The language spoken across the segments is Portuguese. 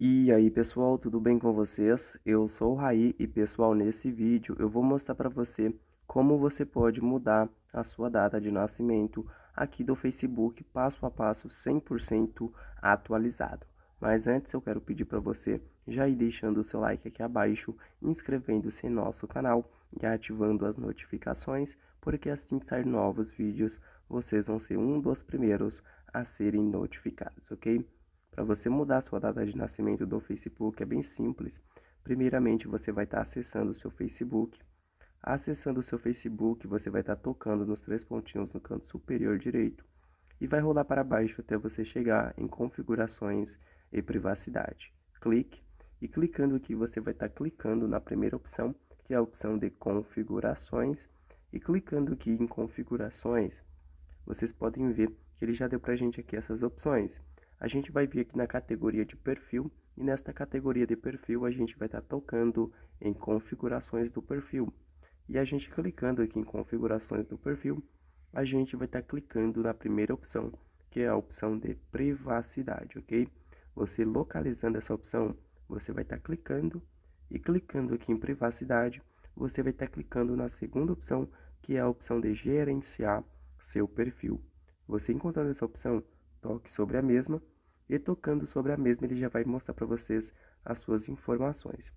E aí pessoal, tudo bem com vocês? Eu sou o Raí e pessoal, nesse vídeo eu vou mostrar para você como você pode mudar a sua data de nascimento aqui do Facebook passo a passo 100% atualizado. Mas antes eu quero pedir para você já ir deixando o seu like aqui abaixo, inscrevendo-se em nosso canal e ativando as notificações, porque assim que sair novos vídeos, vocês vão ser um dos primeiros a serem notificados, ok? Para você mudar sua data de nascimento do Facebook é bem simples. Primeiramente, você vai estar tá acessando o seu Facebook. Acessando o seu Facebook, você vai estar tá tocando nos três pontinhos no canto superior direito e vai rolar para baixo até você chegar em configurações e privacidade. Clique e clicando aqui você vai estar tá clicando na primeira opção, que é a opção de configurações, e clicando aqui em configurações, vocês podem ver que ele já deu para a gente aqui essas opções. A gente vai vir aqui na categoria de perfil e nesta categoria de perfil a gente vai estar tá tocando em configurações do perfil. E a gente clicando aqui em configurações do perfil, a gente vai estar tá clicando na primeira opção, que é a opção de privacidade, ok? Você localizando essa opção, você vai estar tá clicando e clicando aqui em privacidade, você vai estar tá clicando na segunda opção, que é a opção de gerenciar seu perfil. Você encontrando essa opção, toque sobre a mesma e tocando sobre a mesma ele já vai mostrar para vocês as suas informações,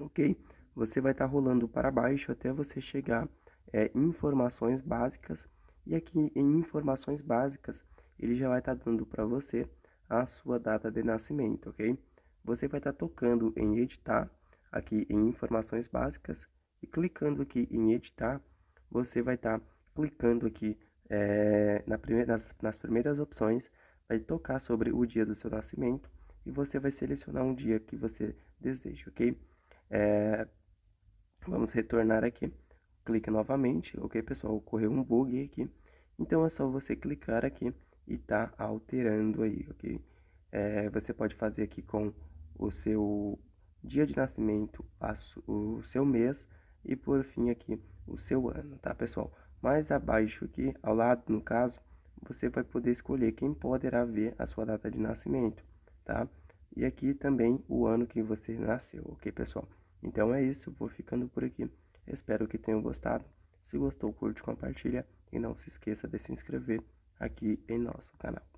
ok? Você vai estar tá rolando para baixo até você chegar é, informações básicas e aqui em informações básicas ele já vai estar tá dando para você a sua data de nascimento, ok? Você vai estar tá tocando em editar aqui em informações básicas e clicando aqui em editar, você vai estar tá clicando aqui é, na primeira, nas, nas primeiras opções, vai tocar sobre o dia do seu nascimento e você vai selecionar um dia que você deseja, ok? É, vamos retornar aqui. Clique novamente, ok, pessoal? Ocorreu um bug aqui. Então é só você clicar aqui e tá alterando aí, ok? É, você pode fazer aqui com o seu dia de nascimento, o seu mês, e por fim aqui, o seu ano, tá pessoal? Mais abaixo aqui, ao lado no caso, você vai poder escolher quem poderá ver a sua data de nascimento, tá? E aqui também o ano que você nasceu, ok pessoal? Então é isso, vou ficando por aqui. Espero que tenham gostado. Se gostou, curte, compartilha e não se esqueça de se inscrever aqui em nosso canal.